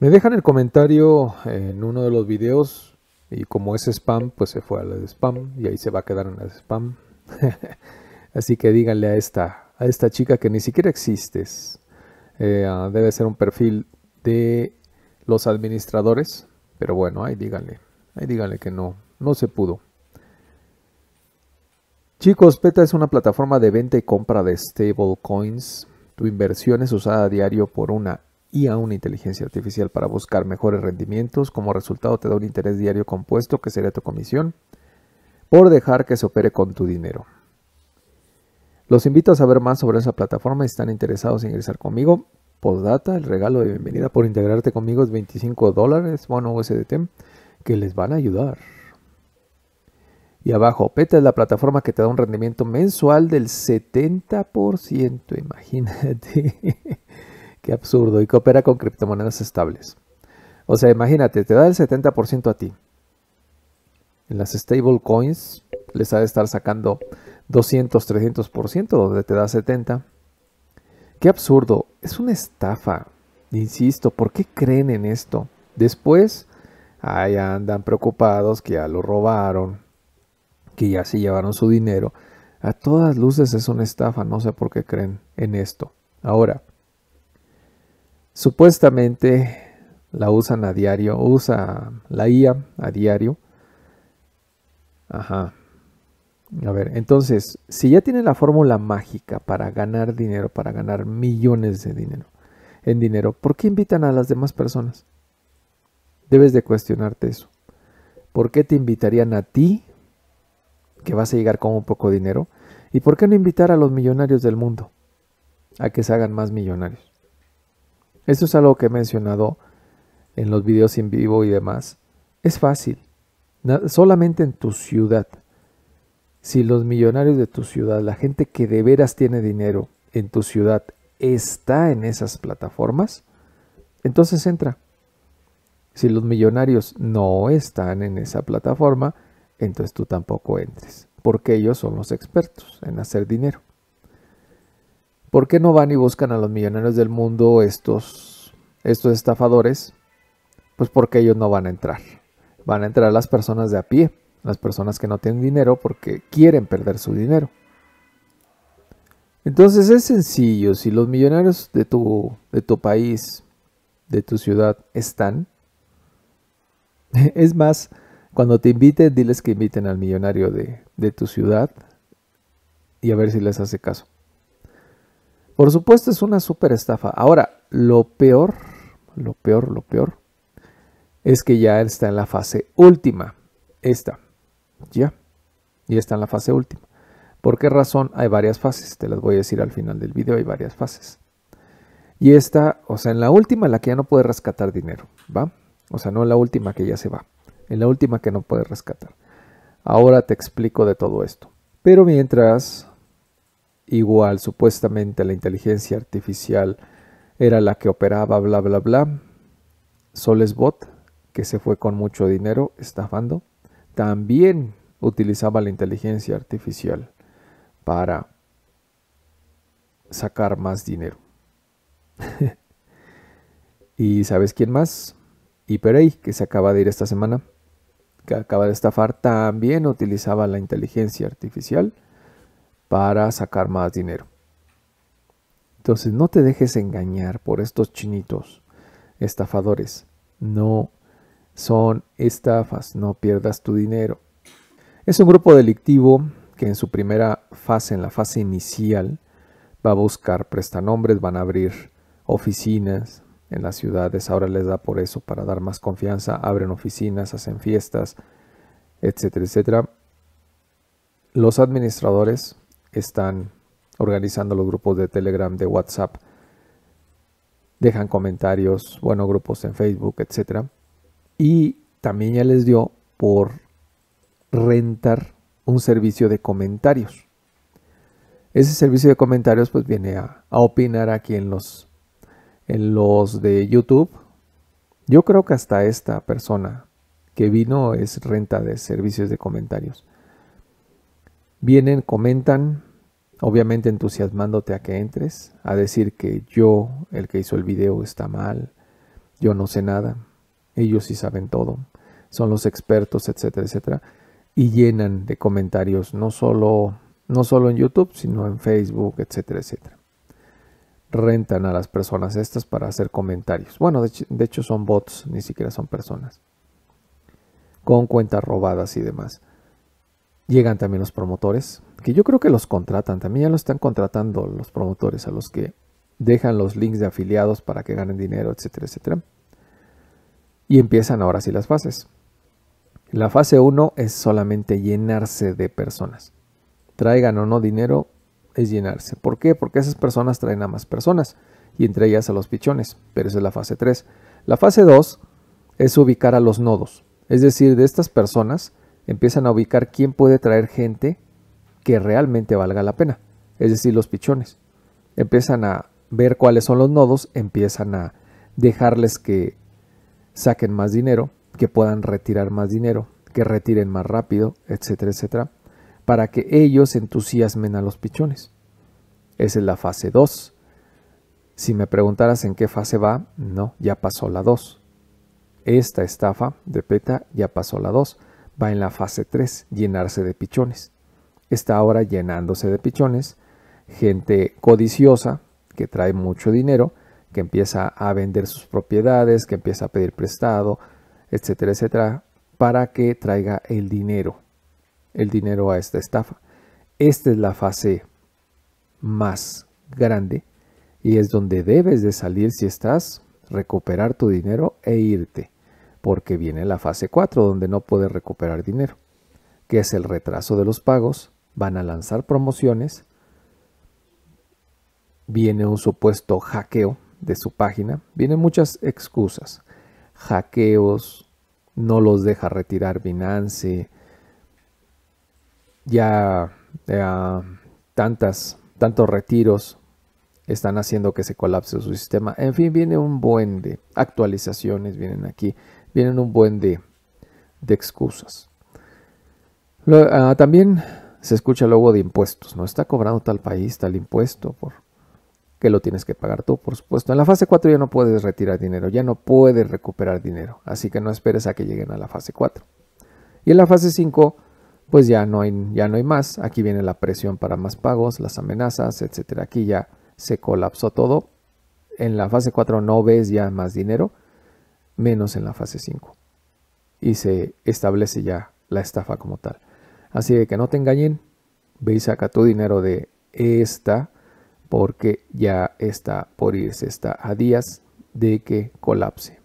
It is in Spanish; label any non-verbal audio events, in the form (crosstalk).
Me dejan el comentario en uno de los videos y como es spam, pues se fue a de spam y ahí se va a quedar en el spam. (laughs) Así que díganle a esta, a esta chica que ni siquiera existes. Eh, ah, debe ser un perfil de los administradores, pero bueno, ahí díganle, ahí díganle que no, no se pudo. Chicos, PETA es una plataforma de venta y compra de stablecoins. Tu inversión es usada a diario por una y a una inteligencia artificial para buscar mejores rendimientos. Como resultado te da un interés diario compuesto que sería tu comisión por dejar que se opere con tu dinero. Los invito a saber más sobre esa plataforma si están interesados en ingresar conmigo. Postdata, el regalo de bienvenida por integrarte conmigo es 25 dólares, bueno USDT, que les van a ayudar. Y abajo, PETA es la plataforma que te da un rendimiento mensual del 70%, imagínate. Qué absurdo. Y coopera con criptomonedas estables. O sea, imagínate, te da el 70% a ti. En las stable coins les ha de estar sacando 200, 300%, donde te da 70. Qué absurdo. Es una estafa. Insisto, ¿por qué creen en esto? Después, ahí andan preocupados que ya lo robaron, que ya se llevaron su dinero. A todas luces es una estafa, no sé por qué creen en esto. Ahora, Supuestamente la usan a diario, usa la IA a diario. Ajá. A ver, entonces, si ya tienen la fórmula mágica para ganar dinero, para ganar millones de dinero, en dinero, ¿por qué invitan a las demás personas? Debes de cuestionarte eso. ¿Por qué te invitarían a ti, que vas a llegar con un poco de dinero? ¿Y por qué no invitar a los millonarios del mundo a que se hagan más millonarios? Esto es algo que he mencionado en los videos en vivo y demás. Es fácil. Solamente en tu ciudad. Si los millonarios de tu ciudad, la gente que de veras tiene dinero en tu ciudad, está en esas plataformas, entonces entra. Si los millonarios no están en esa plataforma, entonces tú tampoco entres, porque ellos son los expertos en hacer dinero. ¿Por qué no van y buscan a los millonarios del mundo estos, estos estafadores? Pues porque ellos no van a entrar. Van a entrar las personas de a pie, las personas que no tienen dinero porque quieren perder su dinero. Entonces es sencillo, si los millonarios de tu, de tu país, de tu ciudad están, (laughs) es más, cuando te inviten, diles que inviten al millonario de, de tu ciudad y a ver si les hace caso. Por supuesto es una super estafa. Ahora, lo peor, lo peor, lo peor, es que ya está en la fase última. Esta, ya, y está en la fase última. ¿Por qué razón? Hay varias fases, te las voy a decir al final del video, hay varias fases. Y esta, o sea, en la última, la que ya no puede rescatar dinero, ¿va? O sea, no en la última que ya se va, en la última que no puede rescatar. Ahora te explico de todo esto. Pero mientras, igual supuestamente la inteligencia artificial era la que operaba, bla, bla, bla. Solesbot, que se fue con mucho dinero estafando, también utilizaba la inteligencia artificial para sacar más dinero. (laughs) ¿Y sabes quién más? Perey, que se acaba de ir esta semana, que acaba de estafar, también utilizaba la inteligencia artificial para sacar más dinero. Entonces no te dejes engañar por estos chinitos estafadores. No son estafas, no pierdas tu dinero. Es un grupo delictivo que en su primera fase, en la fase inicial, va a buscar prestanombres, van a abrir oficinas en las ciudades, ahora les da por eso para dar más confianza, abren oficinas, hacen fiestas, etcétera, etcétera. Los administradores están organizando los grupos de Telegram, de WhatsApp, dejan comentarios, bueno, grupos en Facebook, etc. Y también ya les dio por rentar un servicio de comentarios. Ese servicio de comentarios pues viene a, a opinar aquí en los, en los de YouTube. Yo creo que hasta esta persona que vino es renta de servicios de comentarios. Vienen, comentan, obviamente entusiasmándote a que entres, a decir que yo, el que hizo el video, está mal, yo no sé nada, ellos sí saben todo, son los expertos, etcétera, etcétera, y llenan de comentarios no solo, no solo en YouTube, sino en Facebook, etcétera, etcétera. Rentan a las personas estas para hacer comentarios. Bueno, de hecho son bots, ni siquiera son personas. Con cuentas robadas y demás. Llegan también los promotores, que yo creo que los contratan, también ya lo están contratando los promotores a los que dejan los links de afiliados para que ganen dinero, etcétera, etcétera. Y empiezan ahora sí las fases. La fase 1 es solamente llenarse de personas. Traigan o no dinero es llenarse. ¿Por qué? Porque esas personas traen a más personas y entre ellas a los pichones, pero esa es la fase 3. La fase 2 es ubicar a los nodos, es decir, de estas personas empiezan a ubicar quién puede traer gente que realmente valga la pena, es decir, los pichones. Empiezan a ver cuáles son los nodos, empiezan a dejarles que saquen más dinero, que puedan retirar más dinero, que retiren más rápido, etcétera, etcétera, para que ellos entusiasmen a los pichones. Esa es la fase 2. Si me preguntaras en qué fase va, no, ya pasó la 2. Esta estafa de PETA ya pasó la 2 va en la fase 3, llenarse de pichones. Está ahora llenándose de pichones, gente codiciosa que trae mucho dinero, que empieza a vender sus propiedades, que empieza a pedir prestado, etcétera, etcétera, para que traiga el dinero, el dinero a esta estafa. Esta es la fase más grande y es donde debes de salir si estás, recuperar tu dinero e irte porque viene la fase 4 donde no puede recuperar dinero, que es el retraso de los pagos, van a lanzar promociones, viene un supuesto hackeo de su página, vienen muchas excusas, hackeos, no los deja retirar Binance, ya, eh, tantas, tantos retiros están haciendo que se colapse su sistema. En fin, viene un buen de actualizaciones, vienen aquí. Tienen un buen de, excusas. Ah, también se escucha luego de impuestos. No está cobrando tal país tal impuesto por que lo tienes que pagar tú, por supuesto. En la fase 4 ya no puedes retirar dinero, ya no puedes recuperar dinero, así que no esperes a que lleguen a la fase 4. Y en la fase 5 pues ya no hay, ya no hay más. Aquí viene la presión para más pagos, las amenazas, etcétera. Aquí ya se colapsó todo. En la fase 4 no ves ya más dinero menos en la fase 5. Y se establece ya la estafa como tal. Así de que no te engañen, ve y saca tu dinero de esta, porque ya está por irse, está a días de que colapse.